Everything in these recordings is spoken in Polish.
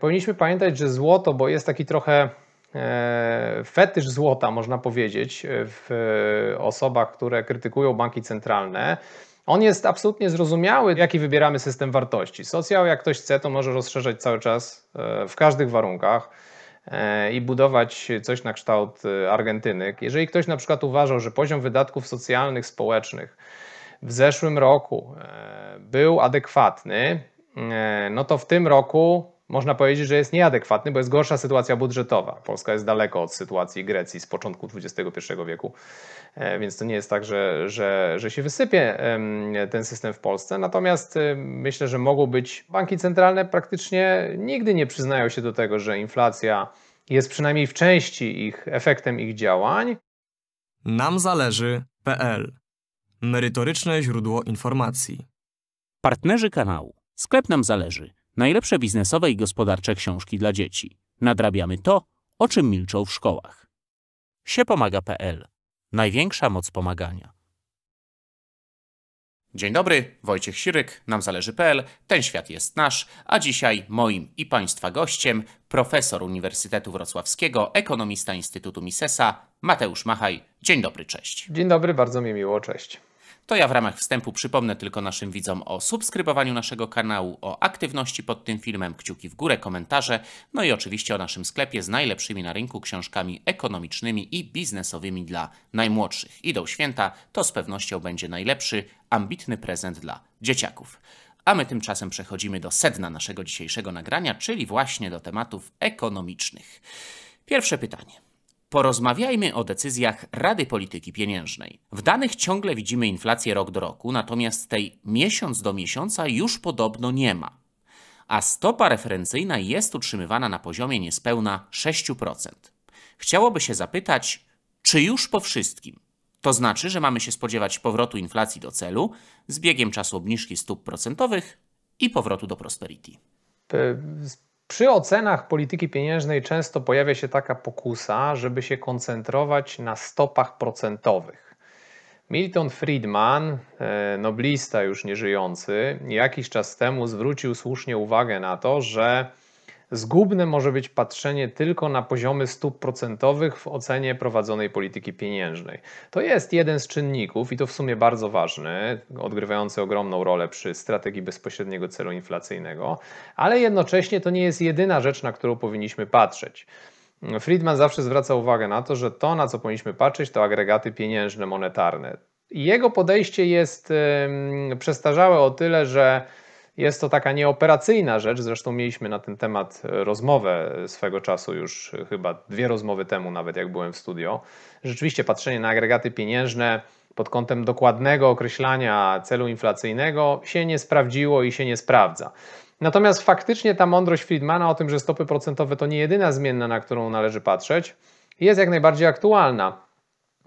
Powinniśmy pamiętać, że złoto, bo jest taki trochę e, fetysz złota, można powiedzieć, e, w osobach, które krytykują banki centralne. On jest absolutnie zrozumiały, jaki wybieramy system wartości. Socjal, jak ktoś chce, to może rozszerzać cały czas e, w każdych warunkach i budować coś na kształt Argentyny. Jeżeli ktoś na przykład uważał, że poziom wydatków socjalnych, społecznych w zeszłym roku był adekwatny, no to w tym roku można powiedzieć, że jest nieadekwatny, bo jest gorsza sytuacja budżetowa. Polska jest daleko od sytuacji Grecji z początku XXI wieku, e, więc to nie jest tak, że, że, że się wysypie ten system w Polsce. Natomiast y, myślę, że mogą być banki centralne praktycznie nigdy nie przyznają się do tego, że inflacja jest przynajmniej w części ich efektem ich działań. Nam zależy.pl Merytoryczne źródło informacji. Partnerzy kanału. Sklep nam zależy Najlepsze biznesowe i gospodarcze książki dla dzieci. Nadrabiamy to, o czym milczą w szkołach. Siepomaga.pl Największa moc pomagania. Dzień dobry, Wojciech Siryk, nam zależy.pl, ten świat jest nasz, a dzisiaj moim i Państwa gościem profesor Uniwersytetu Wrocławskiego, ekonomista Instytutu Misesa, Mateusz Machaj. Dzień dobry, cześć. Dzień dobry, bardzo mi miło, cześć. To ja w ramach wstępu przypomnę tylko naszym widzom o subskrybowaniu naszego kanału, o aktywności pod tym filmem, kciuki w górę, komentarze, no i oczywiście o naszym sklepie z najlepszymi na rynku książkami ekonomicznymi i biznesowymi dla najmłodszych. Idą święta, to z pewnością będzie najlepszy, ambitny prezent dla dzieciaków. A my tymczasem przechodzimy do sedna naszego dzisiejszego nagrania, czyli właśnie do tematów ekonomicznych. Pierwsze pytanie. Porozmawiajmy o decyzjach Rady Polityki Pieniężnej. W danych ciągle widzimy inflację rok do roku, natomiast tej miesiąc do miesiąca już podobno nie ma. A stopa referencyjna jest utrzymywana na poziomie niespełna 6%. Chciałoby się zapytać, czy już po wszystkim? To znaczy, że mamy się spodziewać powrotu inflacji do celu z biegiem czasu obniżki stóp procentowych i powrotu do prosperity przy ocenach polityki pieniężnej często pojawia się taka pokusa, żeby się koncentrować na stopach procentowych. Milton Friedman, e, noblista już nieżyjący, jakiś czas temu zwrócił słusznie uwagę na to, że Zgubne może być patrzenie tylko na poziomy stóp procentowych w ocenie prowadzonej polityki pieniężnej. To jest jeden z czynników i to w sumie bardzo ważny, odgrywający ogromną rolę przy strategii bezpośredniego celu inflacyjnego, ale jednocześnie to nie jest jedyna rzecz, na którą powinniśmy patrzeć. Friedman zawsze zwraca uwagę na to, że to, na co powinniśmy patrzeć, to agregaty pieniężne, monetarne. Jego podejście jest przestarzałe o tyle, że jest to taka nieoperacyjna rzecz, zresztą mieliśmy na ten temat e, rozmowę e, swego czasu już e, chyba dwie rozmowy temu nawet jak byłem w studio. Rzeczywiście patrzenie na agregaty pieniężne pod kątem dokładnego określania celu inflacyjnego się nie sprawdziło i się nie sprawdza. Natomiast faktycznie ta mądrość Friedmana o tym, że stopy procentowe to nie jedyna zmienna, na którą należy patrzeć, jest jak najbardziej aktualna.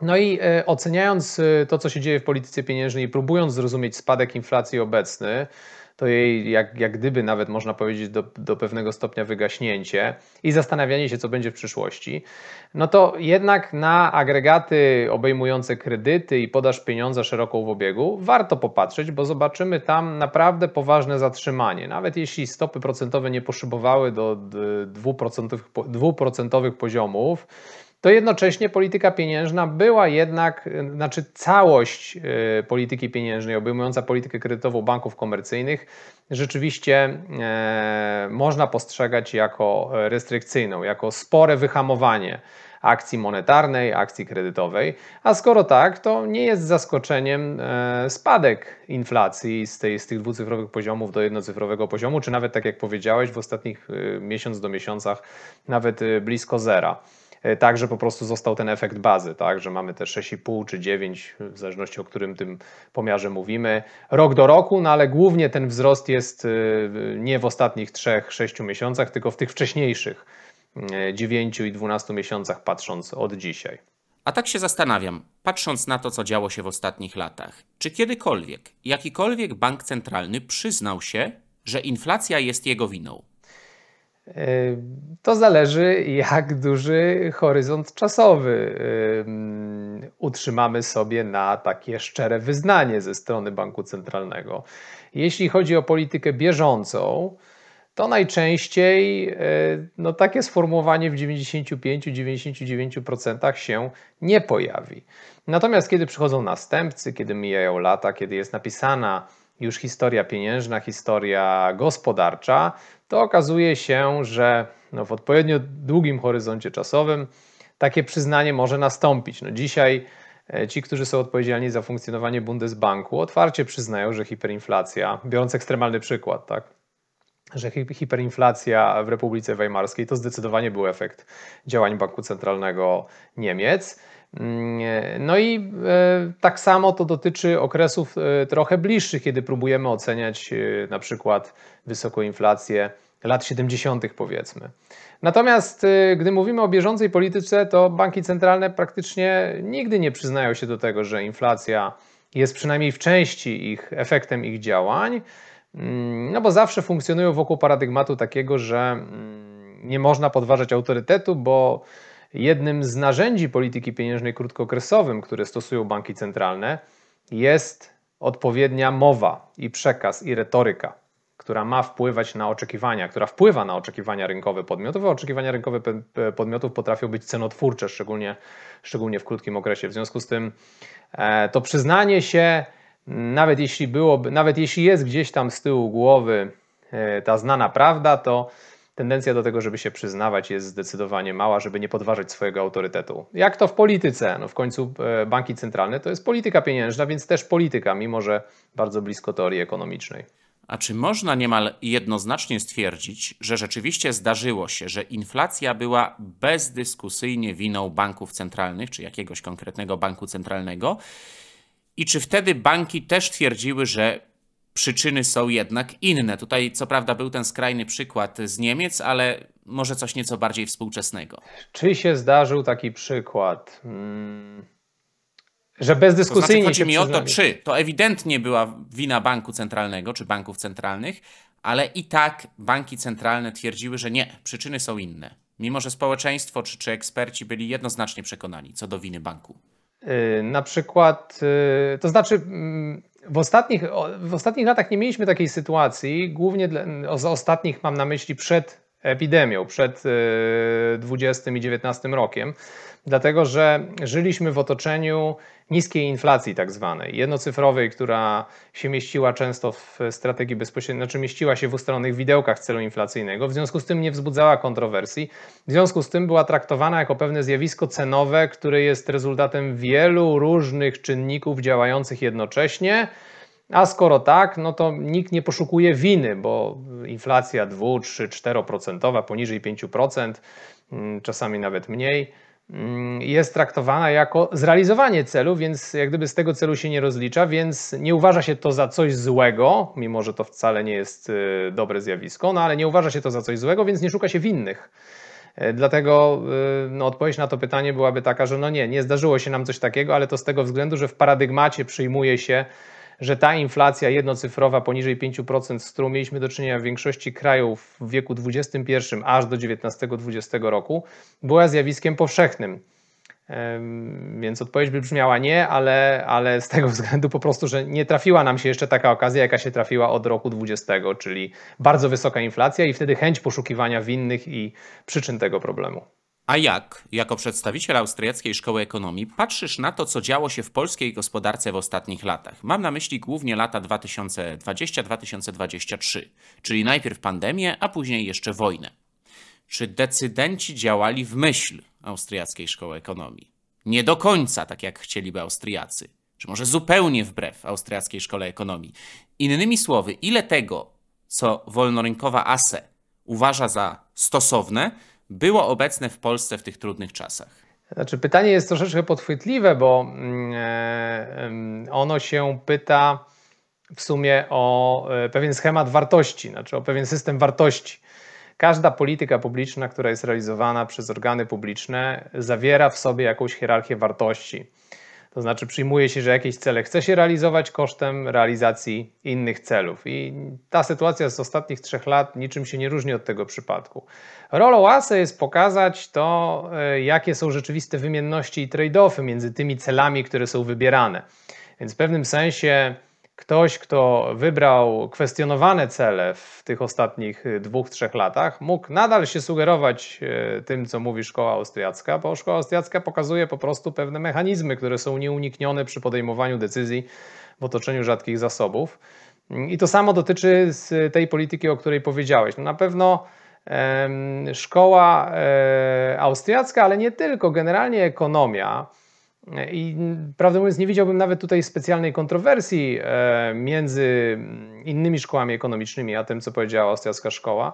No i e, oceniając e, to, co się dzieje w polityce pieniężnej, próbując zrozumieć spadek inflacji obecny, to jej jak, jak gdyby nawet można powiedzieć do, do pewnego stopnia wygaśnięcie i zastanawianie się, co będzie w przyszłości, no to jednak na agregaty obejmujące kredyty i podaż pieniądza szeroko w obiegu warto popatrzeć, bo zobaczymy tam naprawdę poważne zatrzymanie. Nawet jeśli stopy procentowe nie poszybowały do dwuprocentowych, dwuprocentowych poziomów, to jednocześnie polityka pieniężna była jednak, y, znaczy całość y, polityki pieniężnej obejmująca politykę kredytową banków komercyjnych rzeczywiście e, można postrzegać jako restrykcyjną, jako spore wyhamowanie akcji monetarnej, akcji kredytowej. A skoro tak, to nie jest zaskoczeniem e, spadek inflacji z, tej, z tych dwucyfrowych poziomów do jednocyfrowego poziomu, czy nawet tak jak powiedziałeś, w ostatnich y, miesiąc do miesiącach nawet blisko zera. E, tak, że po prostu został ten efekt bazy, tak, że mamy te 6,5 czy 9, w zależności o którym tym pomiarze mówimy, rok do roku, no ale głównie ten wzrost jest e, nie w ostatnich 3-6 miesiącach, tylko w tych wcześniejszych 9 e, i 12 miesiącach, patrząc od dzisiaj. A tak się zastanawiam, patrząc na to, co działo się w ostatnich latach, czy kiedykolwiek jakikolwiek bank centralny przyznał się, że inflacja jest jego winą? To zależy, jak duży horyzont czasowy utrzymamy sobie na takie szczere wyznanie ze strony banku centralnego. Jeśli chodzi o politykę bieżącą, to najczęściej y, no, takie sformułowanie w 95-99% się nie pojawi. Natomiast kiedy przychodzą następcy, kiedy mijają lata, kiedy jest napisana już historia pieniężna, historia gospodarcza, to okazuje się, że no w odpowiednio długim horyzoncie czasowym takie przyznanie może nastąpić. No dzisiaj e, ci, którzy są odpowiedzialni za funkcjonowanie Bundesbanku, otwarcie przyznają, że hiperinflacja, biorąc ekstremalny przykład, tak, że hiperinflacja w Republice Weimarskiej to zdecydowanie był efekt działań Banku Centralnego Niemiec. No i e, tak samo to dotyczy okresów e, trochę bliższych, kiedy próbujemy oceniać e, na przykład wysoką inflację lat 70. powiedzmy. Natomiast gdy mówimy o bieżącej polityce, to banki centralne praktycznie nigdy nie przyznają się do tego, że inflacja jest przynajmniej w części ich efektem ich działań, mm, no bo zawsze funkcjonują wokół paradygmatu takiego, że mm, nie można podważać autorytetu, bo Jednym z narzędzi polityki pieniężnej krótkookresowym, które stosują banki centralne, jest odpowiednia mowa i przekaz i retoryka, która ma wpływać na oczekiwania, która wpływa na oczekiwania rynkowe podmiotów, a oczekiwania rynkowe podmiotów potrafią być cenotwórcze, szczególnie, szczególnie w krótkim okresie. W związku z tym e, to przyznanie się, nawet jeśli byłoby, nawet jeśli jest gdzieś tam z tyłu głowy e, ta znana prawda, to tendencja do tego, żeby się przyznawać, jest zdecydowanie mała, żeby nie podważać swojego autorytetu. Jak to w polityce? No w końcu e, banki centralne to jest polityka pieniężna, więc też polityka, mimo że bardzo blisko teorii ekonomicznej. A czy można niemal jednoznacznie stwierdzić, że rzeczywiście zdarzyło się, że inflacja była bezdyskusyjnie winą banków centralnych czy jakiegoś konkretnego banku centralnego? I czy wtedy banki też twierdziły, że przyczyny są jednak inne. Tutaj, co prawda, był ten skrajny przykład z Niemiec, ale może coś nieco bardziej współczesnego. Czy się zdarzył taki przykład? Hmm, że bezdyskusyjnie to znaczy, chodzi mi przyznali. o to, czy to ewidentnie była wina banku centralnego, czy banków centralnych, ale i tak banki centralne twierdziły, że nie, przyczyny są inne. Mimo, że społeczeństwo czy, czy eksperci byli jednoznacznie przekonani co do winy banku. Yy, na przykład, yy, to znaczy, yy, w ostatnich, w ostatnich latach nie mieliśmy takiej sytuacji, głównie dla, z ostatnich mam na myśli przed epidemią, przed 20 y, i 19 rokiem, dlatego że żyliśmy w otoczeniu niskiej inflacji, tak zwanej, jednocyfrowej, która się mieściła często w strategii bezpośredniej, znaczy mieściła się w ustalonych widełkach celu inflacyjnego, w związku z tym nie wzbudzała kontrowersji, w związku z tym była traktowana jako pewne zjawisko cenowe, które jest rezultatem wielu różnych czynników działających jednocześnie. A skoro tak, no to nikt nie poszukuje winy, bo inflacja 2, 3, 4%, poniżej 5%, mm, czasami nawet mniej, mm, jest traktowana jako zrealizowanie celu, więc jak gdyby z tego celu się nie rozlicza, więc nie uważa się to za coś złego, mimo że to wcale nie jest y, dobre zjawisko, no ale nie uważa się to za coś złego, więc nie szuka się winnych. E, dlatego y, no, odpowiedź na to pytanie byłaby taka, że no nie, nie zdarzyło się nam coś takiego, ale to z tego względu, że w paradygmacie przyjmuje się że ta inflacja jednocyfrowa poniżej 5%, z którą mieliśmy do czynienia w większości krajów w wieku XXI aż do XIX-XX roku, była zjawiskiem powszechnym. Więc odpowiedź by brzmiała nie, ale, ale z tego względu po prostu, że nie trafiła nam się jeszcze taka okazja, jaka się trafiła od roku 20, czyli bardzo wysoka inflacja i wtedy chęć poszukiwania winnych i przyczyn tego problemu. A jak, jako przedstawiciel Austriackiej Szkoły Ekonomii, patrzysz na to, co działo się w polskiej gospodarce w ostatnich latach? Mam na myśli głównie lata 2020-2023, czyli najpierw pandemię, a później jeszcze wojnę. Czy decydenci działali w myśl Austriackiej Szkoły Ekonomii? Nie do końca tak, jak chcieliby Austriacy, czy może zupełnie wbrew Austriackiej Szkole Ekonomii. Innymi słowy, ile tego, co wolnorynkowa ASE uważa za stosowne, było obecne w Polsce w tych trudnych czasach? Znaczy, pytanie jest troszeczkę podchwytliwe, bo mm, e, mm, ono się pyta w sumie o e, pewien schemat wartości, znaczy o pewien system wartości. Każda polityka publiczna, która jest realizowana przez organy publiczne, zawiera w sobie jakąś hierarchię wartości. To znaczy przyjmuje się, że jakieś cele chce się realizować kosztem realizacji innych celów. I ta sytuacja z ostatnich trzech lat niczym się nie różni od tego przypadku. Rolą OASE jest pokazać to, e, jakie są rzeczywiste wymienności i trade-offy między tymi celami, które są wybierane. Więc w pewnym sensie ktoś, kto wybrał kwestionowane cele w tych ostatnich y, dwóch, trzech latach, mógł nadal się sugerować y, tym, co mówi szkoła austriacka, bo szkoła austriacka pokazuje po prostu pewne mechanizmy, które są nieuniknione przy podejmowaniu decyzji w otoczeniu rzadkich zasobów. I to samo dotyczy z tej polityki, o której powiedziałeś. No na pewno szkoła e, austriacka, ale nie tylko, generalnie ekonomia i prawdę mówiąc, nie widziałbym nawet tutaj specjalnej kontrowersji e, między innymi szkołami ekonomicznymi, a tym, co powiedziała austriacka szkoła.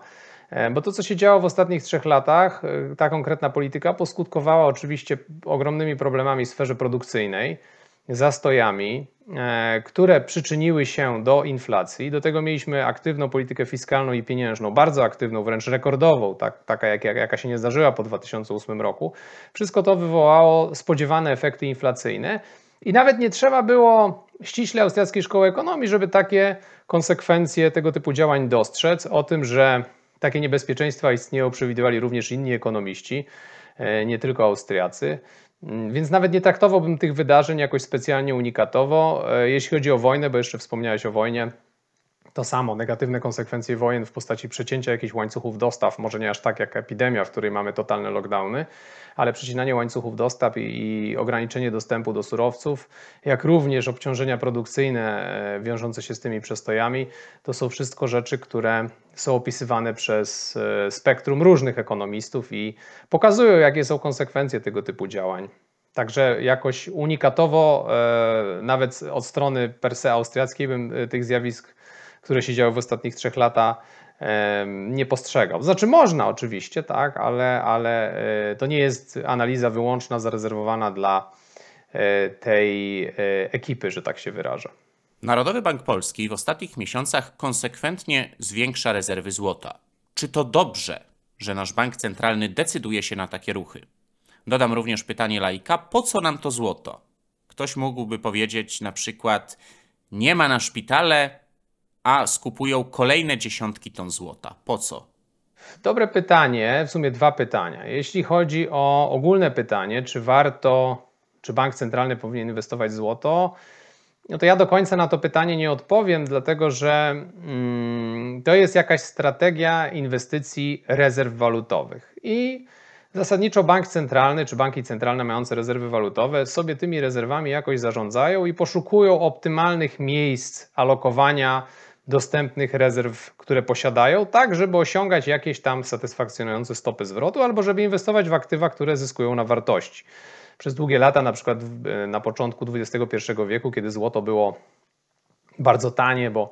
E, bo to, co się działo w ostatnich trzech latach, e, ta konkretna polityka poskutkowała oczywiście ogromnymi problemami w sferze produkcyjnej zastojami, e, które przyczyniły się do inflacji. Do tego mieliśmy aktywną politykę fiskalną i pieniężną, bardzo aktywną, wręcz rekordową, tak, taka jak, jaka się nie zdarzyła po 2008 roku. Wszystko to wywołało spodziewane efekty inflacyjne i nawet nie trzeba było ściśle austriackiej szkoły ekonomii, żeby takie konsekwencje tego typu działań dostrzec. O tym, że takie niebezpieczeństwa istnieją, przewidywali również inni ekonomiści, e, nie tylko Austriacy. Mm, więc nawet nie traktowałbym tych wydarzeń jakoś specjalnie unikatowo. E, jeśli chodzi o wojnę, bo jeszcze wspomniałeś o wojnie, to samo, negatywne konsekwencje wojen w postaci przecięcia jakichś łańcuchów dostaw, może nie aż tak jak epidemia, w której mamy totalne lockdowny, ale przecinanie łańcuchów dostaw i, i ograniczenie dostępu do surowców, jak również obciążenia produkcyjne e, wiążące się z tymi przestojami, to są wszystko rzeczy, które są opisywane przez e, spektrum różnych ekonomistów i pokazują, jakie są konsekwencje tego typu działań. Także jakoś unikatowo, e, nawet od strony per se austriackiej, bym tych zjawisk które się działy w ostatnich trzech latach, nie postrzegał. Znaczy można oczywiście, tak, ale, ale e, to nie jest analiza wyłączna, zarezerwowana dla e, tej e, ekipy, że tak się wyrażę. Narodowy Bank Polski w ostatnich miesiącach konsekwentnie zwiększa rezerwy złota. Czy to dobrze, że nasz bank centralny decyduje się na takie ruchy? Dodam również pytanie laika: po co nam to złoto? Ktoś mógłby powiedzieć na przykład: Nie ma na szpitale, a skupują kolejne dziesiątki ton złota. Po co? Dobre pytanie, w sumie dwa pytania. Jeśli chodzi o ogólne pytanie, czy warto, czy bank centralny powinien inwestować w złoto, no to ja do końca na to pytanie nie odpowiem, dlatego że mm, to jest jakaś strategia inwestycji rezerw walutowych. I zasadniczo bank centralny czy banki centralne mające rezerwy walutowe sobie tymi rezerwami jakoś zarządzają i poszukują optymalnych miejsc alokowania dostępnych rezerw, które posiadają, tak żeby osiągać jakieś tam satysfakcjonujące stopy zwrotu albo żeby inwestować w aktywa, które zyskują na wartości. Przez długie lata, na przykład e, na początku XXI wieku, kiedy złoto było bardzo tanie, bo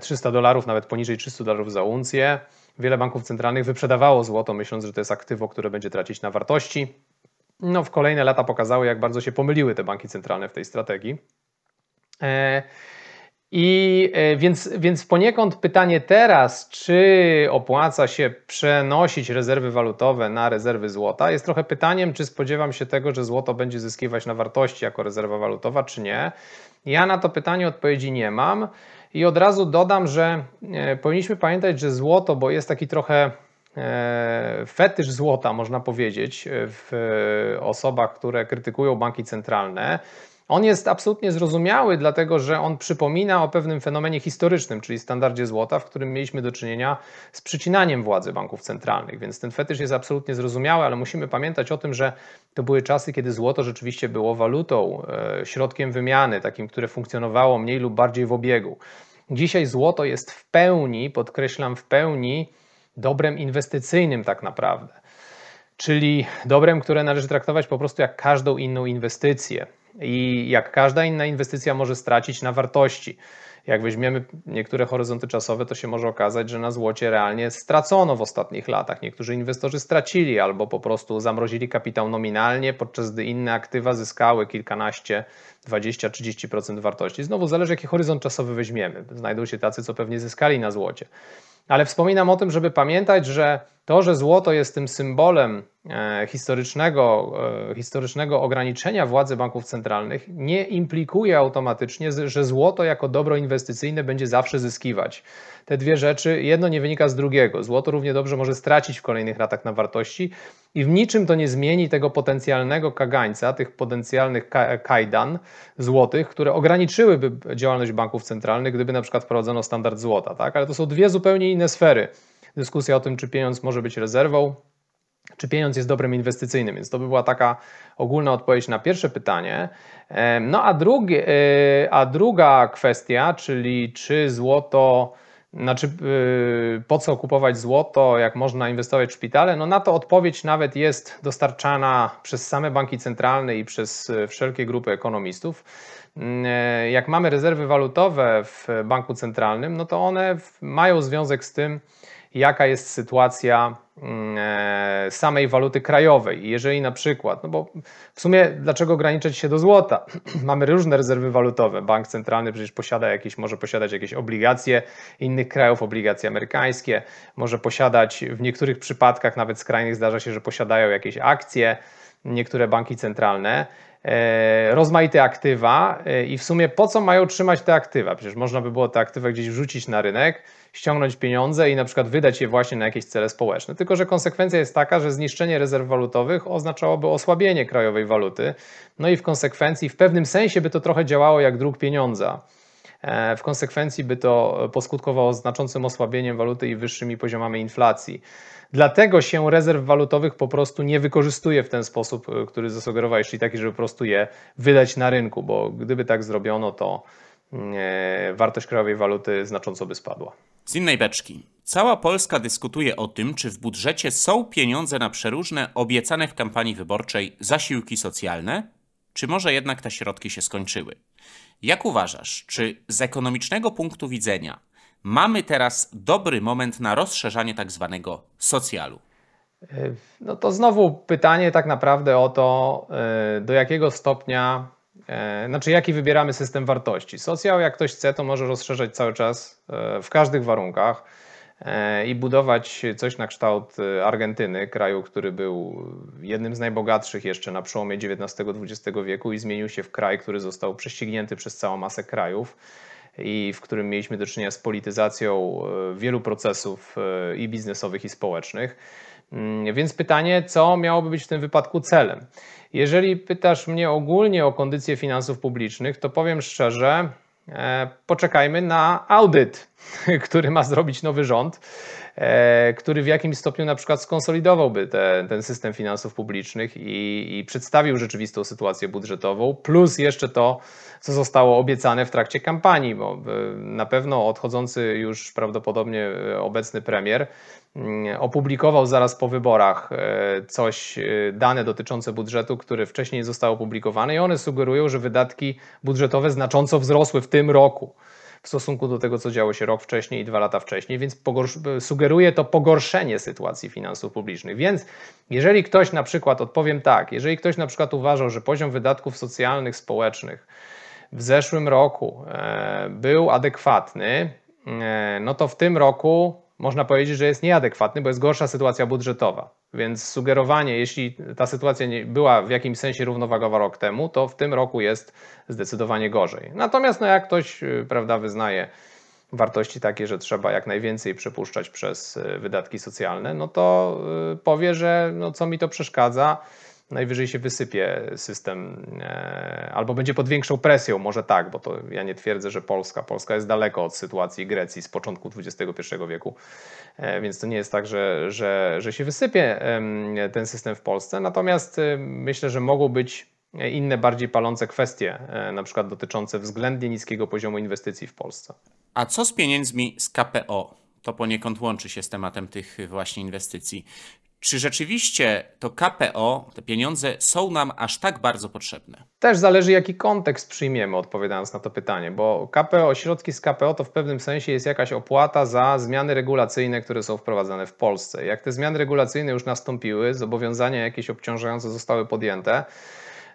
300 e, dolarów, nawet poniżej 300 dolarów za uncję, wiele banków centralnych wyprzedawało złoto, myśląc, że to jest aktywo, które będzie tracić na wartości. No, w kolejne lata pokazały, jak bardzo się pomyliły te banki centralne w tej strategii. E, i e, więc, więc poniekąd pytanie teraz, czy opłaca się przenosić rezerwy walutowe na rezerwy złota, jest trochę pytaniem, czy spodziewam się tego, że złoto będzie zyskiwać na wartości jako rezerwa walutowa, czy nie. Ja na to pytanie odpowiedzi nie mam i od razu dodam, że e, powinniśmy pamiętać, że złoto, bo jest taki trochę e, fetysz złota, można powiedzieć, w osobach, które krytykują banki centralne. On jest absolutnie zrozumiały, dlatego że on przypomina o pewnym fenomenie historycznym, czyli standardzie złota, w którym mieliśmy do czynienia z przycinaniem władzy banków centralnych. Więc ten fetysz jest absolutnie zrozumiały, ale musimy pamiętać o tym, że to były czasy, kiedy złoto rzeczywiście było walutą, e, środkiem wymiany, takim, które funkcjonowało mniej lub bardziej w obiegu. Dzisiaj złoto jest w pełni, podkreślam, w pełni dobrem inwestycyjnym tak naprawdę. Czyli dobrem, które należy traktować po prostu jak każdą inną inwestycję i jak każda inna inwestycja może stracić na wartości. Jak weźmiemy niektóre horyzonty czasowe, to się może okazać, że na złocie realnie stracono w ostatnich latach. Niektórzy inwestorzy stracili albo po prostu zamrozili kapitał nominalnie, podczas gdy inne aktywa zyskały kilkanaście 20-30% wartości. Znowu zależy, jaki horyzont czasowy weźmiemy. Znajdą się tacy, co pewnie zyskali na złocie. Ale wspominam o tym, żeby pamiętać, że to, że złoto jest tym symbolem e, historycznego, e, historycznego ograniczenia władzy banków centralnych, nie implikuje automatycznie, że złoto jako dobro inwestycyjne będzie zawsze zyskiwać. Te dwie rzeczy, jedno nie wynika z drugiego. Złoto równie dobrze może stracić w kolejnych latach na wartości i w niczym to nie zmieni tego potencjalnego kagańca, tych potencjalnych kajdan, złotych, które ograniczyłyby działalność banków centralnych, gdyby na przykład wprowadzono standard złota, tak? Ale to są dwie zupełnie inne sfery. Dyskusja o tym, czy pieniądz może być rezerwą, czy pieniądz jest dobrem inwestycyjnym, więc to by była taka ogólna odpowiedź na pierwsze pytanie. E, no a, drugi, e, a druga kwestia, czyli czy złoto znaczy, y, po co kupować złoto, jak można inwestować w szpitale? No na to odpowiedź nawet jest dostarczana przez same banki centralne i przez y, wszelkie grupy ekonomistów. Mm, e, jak mamy rezerwy walutowe w banku centralnym, no to one mają związek z tym, jaka jest sytuacja mm, e, samej waluty krajowej. Jeżeli na przykład, no bo w sumie dlaczego ograniczać się do złota? Mamy różne rezerwy walutowe. Bank centralny przecież posiada jakieś, może posiadać jakieś obligacje innych krajów, obligacje amerykańskie, może posiadać w niektórych przypadkach, nawet skrajnych zdarza się, że posiadają jakieś akcje niektóre banki centralne. E, rozmaite aktywa e, i w sumie po co mają trzymać te aktywa? Przecież można by było te aktywa gdzieś wrzucić na rynek, ściągnąć pieniądze i na przykład wydać je właśnie na jakieś cele społeczne. Tylko, że konsekwencja jest taka, że zniszczenie rezerw walutowych oznaczałoby osłabienie krajowej waluty, no i w konsekwencji w pewnym sensie by to trochę działało jak druk pieniądza. E, w konsekwencji by to poskutkowało znaczącym osłabieniem waluty i wyższymi poziomami inflacji. Dlatego się rezerw walutowych po prostu nie wykorzystuje w ten sposób, e, który zasugerowałeś, czyli taki, żeby po prostu je wydać na rynku, bo gdyby tak zrobiono, to mm, e, wartość krajowej waluty znacząco by spadła. Z innej beczki. Cała Polska dyskutuje o tym, czy w budżecie są pieniądze na przeróżne obiecane w kampanii wyborczej zasiłki socjalne, czy może jednak te środki się skończyły. Jak uważasz, czy z ekonomicznego punktu widzenia mamy teraz dobry moment na rozszerzanie tak zwanego socjalu? E, no to znowu pytanie tak naprawdę o to, e, do jakiego stopnia, e, znaczy jaki wybieramy system wartości. Socjal, jak ktoś chce, to może rozszerzać cały czas w każdych warunkach. E, i budować coś na kształt e, Argentyny, kraju, który był jednym z najbogatszych jeszcze na przełomie XIX-XX wieku i zmienił się w kraj, który został prześcignięty przez całą masę krajów i w którym mieliśmy do czynienia z polityzacją e, wielu procesów i biznesowych, i społecznych. Mm, więc pytanie, co miałoby być w tym wypadku celem? Jeżeli pytasz mnie ogólnie o kondycję finansów publicznych, to powiem szczerze, E, poczekajmy na audyt, który ma zrobić nowy rząd. E, który w jakimś stopniu na przykład skonsolidowałby te, ten system finansów publicznych i, i przedstawił rzeczywistą sytuację budżetową, plus jeszcze to, co zostało obiecane w trakcie kampanii, bo e, na pewno odchodzący już prawdopodobnie e, obecny premier mm, opublikował zaraz po wyborach coś, dane dotyczące budżetu, które wcześniej zostały opublikowane i one sugerują, że wydatki budżetowe znacząco wzrosły w tym roku w stosunku do tego, co działo się rok wcześniej i dwa lata wcześniej, więc sugeruje to pogorszenie sytuacji finansów publicznych. Więc jeżeli ktoś na przykład, odpowiem tak, jeżeli ktoś na przykład uważał, że poziom wydatków socjalnych, społecznych w zeszłym roku e, był adekwatny, e, no to w tym roku można powiedzieć, że jest nieadekwatny, bo jest gorsza sytuacja budżetowa. Więc sugerowanie, jeśli ta sytuacja była w jakimś sensie równowagowa rok temu, to w tym roku jest zdecydowanie gorzej. Natomiast no jak ktoś y, prawda, wyznaje wartości takie, że trzeba jak najwięcej przepuszczać przez y, wydatki socjalne, no to y, powie, że no co mi to przeszkadza, najwyżej się wysypie system e, albo będzie pod większą presją, może tak, bo to ja nie twierdzę, że Polska. Polska jest daleko od sytuacji Grecji z początku XXI wieku, e, więc to nie jest tak, że, że, że się wysypie ten system w Polsce. Natomiast e, myślę, że mogą być inne bardziej palące kwestie, na przykład dotyczące względnie niskiego poziomu inwestycji w Polsce. A co z pieniędzmi z KPO? To poniekąd łączy się z tematem tych właśnie inwestycji. Czy rzeczywiście to KPO, te pieniądze są nam aż tak bardzo potrzebne? Też zależy, jaki kontekst przyjmiemy, odpowiadając na to pytanie, bo KPO, środki z KPO to w pewnym sensie jest jakaś opłata za zmiany regulacyjne, które są wprowadzane w Polsce. Jak te zmiany regulacyjne już nastąpiły, zobowiązania jakieś obciążające zostały podjęte,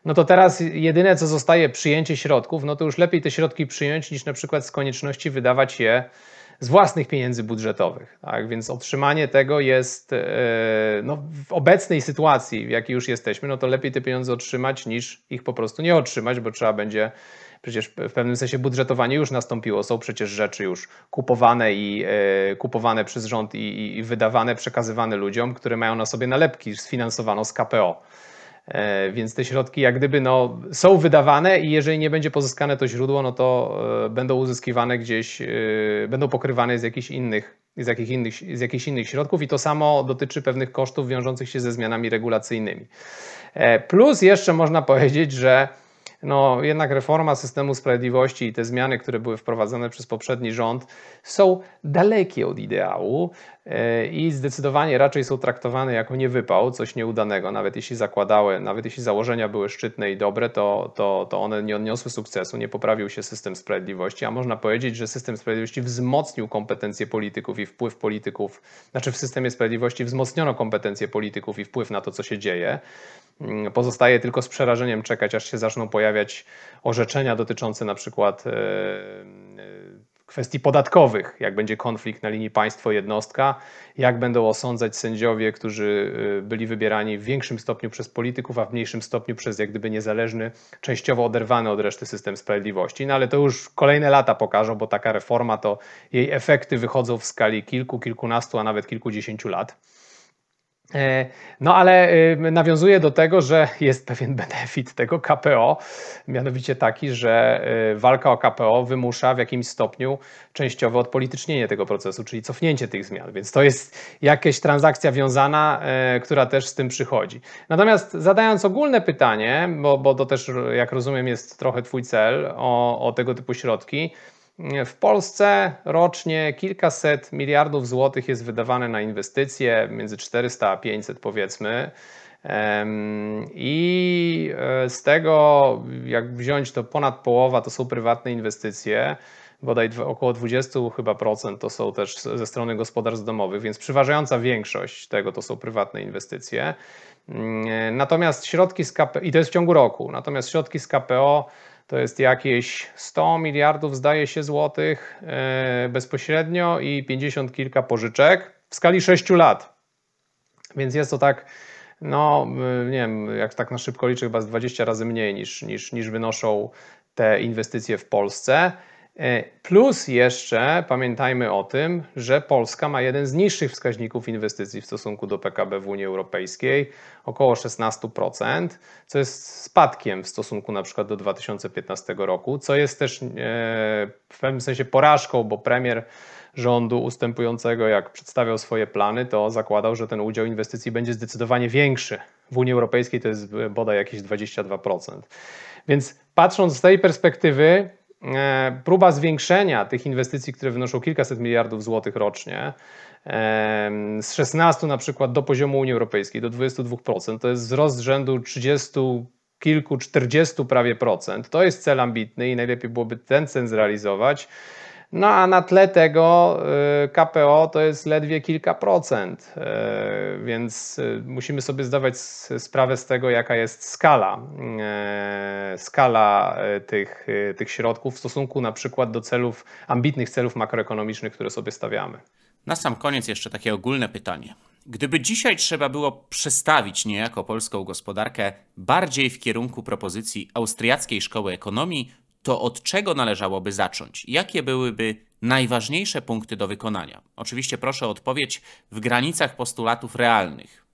no to teraz jedyne co zostaje przyjęcie środków, no to już lepiej te środki przyjąć niż na przykład z konieczności wydawać je z własnych pieniędzy budżetowych. Tak? Więc otrzymanie tego jest e, no, w obecnej sytuacji, w jakiej już jesteśmy, no to lepiej te pieniądze otrzymać niż ich po prostu nie otrzymać, bo trzeba będzie przecież w pewnym sensie budżetowanie już nastąpiło. Są przecież rzeczy już kupowane i y, kupowane przez rząd i, i, i wydawane, przekazywane ludziom, które mają na sobie nalepki, sfinansowano z KPO. E, więc te środki jak gdyby no, są wydawane i jeżeli nie będzie pozyskane to źródło, no to e, będą uzyskiwane gdzieś, e, będą pokrywane z jakichś innych, z jakich innych, z jakichś innych środków i to samo dotyczy pewnych kosztów wiążących się ze zmianami regulacyjnymi. Plus jeszcze można powiedzieć, że no, jednak reforma systemu sprawiedliwości i te zmiany, które były wprowadzone przez poprzedni rząd, są dalekie od ideału. E, i zdecydowanie raczej są traktowane jako niewypał, coś nieudanego, nawet jeśli zakładały, nawet jeśli założenia były szczytne i dobre, to, to, to one nie odniosły sukcesu, nie poprawił się system sprawiedliwości, a można powiedzieć, że system sprawiedliwości wzmocnił kompetencje polityków i wpływ polityków, znaczy w systemie sprawiedliwości wzmocniono kompetencje polityków i wpływ na to, co się dzieje. Mm, pozostaje tylko z przerażeniem czekać, aż się zaczną pojawiać orzeczenia dotyczące na przykład e, kwestii podatkowych, jak będzie konflikt na linii państwo-jednostka, jak będą osądzać sędziowie, którzy y, byli wybierani w większym stopniu przez polityków, a w mniejszym stopniu przez jak gdyby niezależny, częściowo oderwany od reszty system sprawiedliwości. No ale to już kolejne lata pokażą, bo taka reforma to jej efekty wychodzą w skali kilku, kilkunastu, a nawet kilkudziesięciu lat. E, no ale y, nawiązuje do tego, że jest pewien benefit tego KPO, mianowicie taki, że y, walka o KPO wymusza w jakimś stopniu częściowe odpolitycznienie tego procesu, czyli cofnięcie tych zmian, więc to jest jakaś transakcja wiązana, e, która też z tym przychodzi. Natomiast zadając ogólne pytanie, bo, bo to też jak rozumiem jest trochę Twój cel o, o tego typu środki, w Polsce rocznie kilkaset miliardów złotych jest wydawane na inwestycje, między 400 a 500 powiedzmy. I e, z tego, jak wziąć to ponad połowa, to są prywatne inwestycje, bodaj około 20 chyba procent to są też ze strony gospodarstw domowych, więc przeważająca większość tego to są prywatne inwestycje. E, natomiast środki z KPO, i to jest w ciągu roku, natomiast środki z KPO to jest jakieś 100 miliardów, zdaje się, złotych e, bezpośrednio i 50 kilka pożyczek w skali 6 lat. Więc jest to tak, no e, nie wiem, jak tak na szybko liczę, chyba z 20 razy mniej niż, niż, niż wynoszą te inwestycje w Polsce. E, plus jeszcze pamiętajmy o tym, że Polska ma jeden z niższych wskaźników inwestycji w stosunku do PKB w Unii Europejskiej, około 16%, co jest spadkiem w stosunku na przykład do 2015 roku, co jest też e, w pewnym sensie porażką, bo premier rządu ustępującego, jak przedstawiał swoje plany, to zakładał, że ten udział inwestycji będzie zdecydowanie większy. W Unii Europejskiej to jest e, bodaj jakieś 22%. Więc patrząc z tej perspektywy, E, próba zwiększenia tych inwestycji, które wynoszą kilkaset miliardów złotych rocznie, e, z 16 na przykład do poziomu Unii Europejskiej, do 22%, to jest wzrost rzędu 30 kilku, 40 prawie procent. To jest cel ambitny i najlepiej byłoby ten cel zrealizować no a na tle tego y, KPO to jest ledwie kilka procent, y, więc y, musimy sobie zdawać sprawę z tego, jaka jest skala, skala tych, tych środków w stosunku na przykład do celów, ambitnych celów makroekonomicznych, które sobie stawiamy. Na sam koniec jeszcze takie ogólne pytanie. Gdyby dzisiaj trzeba było przestawić niejako polską gospodarkę bardziej w kierunku propozycji austriackiej szkoły ekonomii to od czego należałoby zacząć? Jakie byłyby najważniejsze punkty do wykonania? Oczywiście proszę o odpowiedź w granicach postulatów realnych.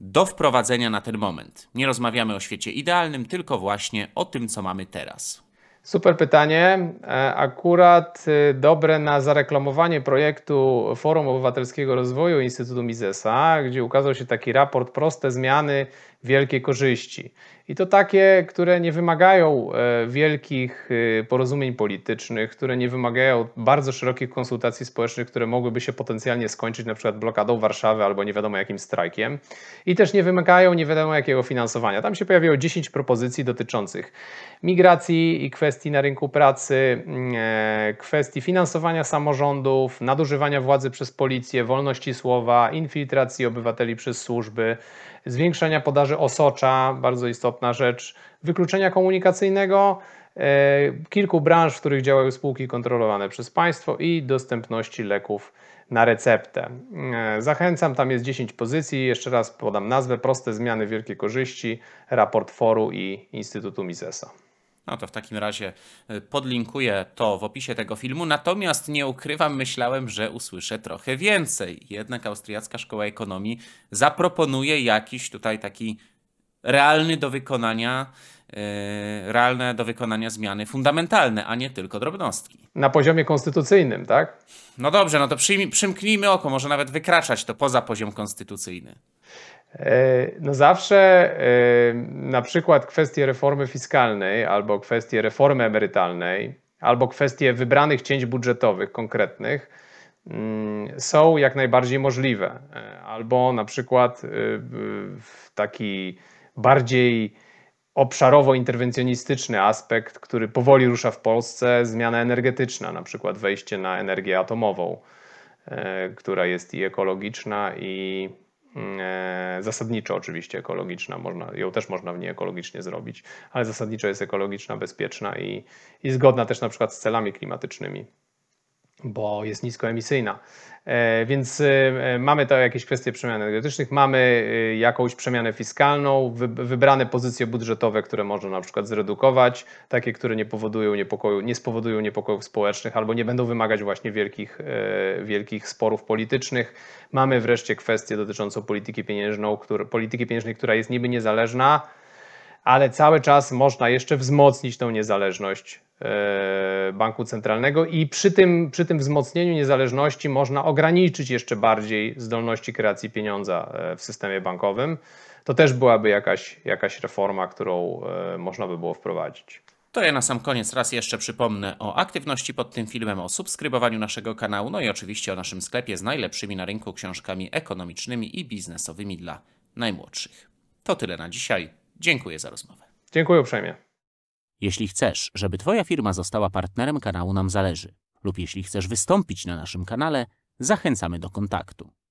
Do wprowadzenia na ten moment. Nie rozmawiamy o świecie idealnym, tylko właśnie o tym, co mamy teraz. Super pytanie. E, akurat y, dobre na zareklamowanie projektu Forum Obywatelskiego Rozwoju Instytutu Misesa, gdzie ukazał się taki raport Proste zmiany wielkie korzyści. I to takie, które nie wymagają e, wielkich e, porozumień politycznych, które nie wymagają bardzo szerokich konsultacji społecznych, które mogłyby się potencjalnie skończyć na przykład blokadą Warszawy albo nie wiadomo jakim strajkiem. I też nie wymagają nie wiadomo jakiego finansowania. Tam się pojawiło 10 propozycji dotyczących migracji i kwestii na rynku pracy, mm, e, kwestii finansowania samorządów, nadużywania władzy przez policję, wolności słowa, infiltracji obywateli przez służby, zwiększenia podaży osocza, bardzo istotna rzecz, wykluczenia komunikacyjnego, e, kilku branż, w których działają spółki kontrolowane przez państwo i dostępności leków na receptę. E, zachęcam, tam jest 10 pozycji, jeszcze raz podam nazwę, proste zmiany, wielkie korzyści, raport foru i Instytutu Misesa. No to w takim razie y, podlinkuję to w opisie tego filmu, natomiast nie ukrywam, myślałem, że usłyszę trochę więcej. Jednak Austriacka Szkoła Ekonomii zaproponuje jakiś tutaj taki realny do wykonania, y, realne do wykonania zmiany fundamentalne, a nie tylko drobnostki. Na poziomie konstytucyjnym, tak? No dobrze, no to przymknijmy oko, może nawet wykraczać to poza poziom konstytucyjny. E, no zawsze e, na przykład kwestie reformy fiskalnej albo kwestie reformy emerytalnej albo kwestie wybranych cięć budżetowych konkretnych mm, są jak najbardziej możliwe. E, albo na przykład taki bardziej obszarowo-interwencjonistyczny aspekt, który powoli rusza w Polsce, zmiana energetyczna, na przykład wejście na energię atomową, która jest i ekologiczna, i E, zasadniczo oczywiście ekologiczna, można, ją też można w niej ekologicznie zrobić, ale zasadniczo jest ekologiczna, bezpieczna i, i zgodna też na przykład z celami klimatycznymi bo jest niskoemisyjna. E, więc e, mamy to jakieś kwestie przemian energetycznych, mamy e, jakąś przemianę fiskalną, wybrane pozycje budżetowe, które można na przykład zredukować, takie, które nie powodują niepokoju, nie spowodują niepokojów społecznych albo nie będą wymagać właśnie wielkich, wielkich sporów politycznych. Mamy wreszcie kwestię dotyczącą polityki pieniężną, który, polityki pieniężnej, która jest niby niezależna, ale cały czas można jeszcze wzmocnić tą niezależność e, banku centralnego i przy tym, przy tym wzmocnieniu niezależności można ograniczyć jeszcze bardziej zdolności kreacji pieniądza e, w systemie bankowym. To też byłaby jakaś, jakaś reforma, którą e, można by było wprowadzić. To ja na sam koniec raz jeszcze przypomnę o aktywności pod tym filmem, o subskrybowaniu naszego kanału, no i oczywiście o naszym sklepie z najlepszymi na rynku książkami ekonomicznymi i biznesowymi dla najmłodszych. To tyle na dzisiaj. Dziękuję za rozmowę. Dziękuję uprzejmie. Jeśli chcesz, żeby Twoja firma została partnerem kanału Nam Zależy lub jeśli chcesz wystąpić na naszym kanale, zachęcamy do kontaktu.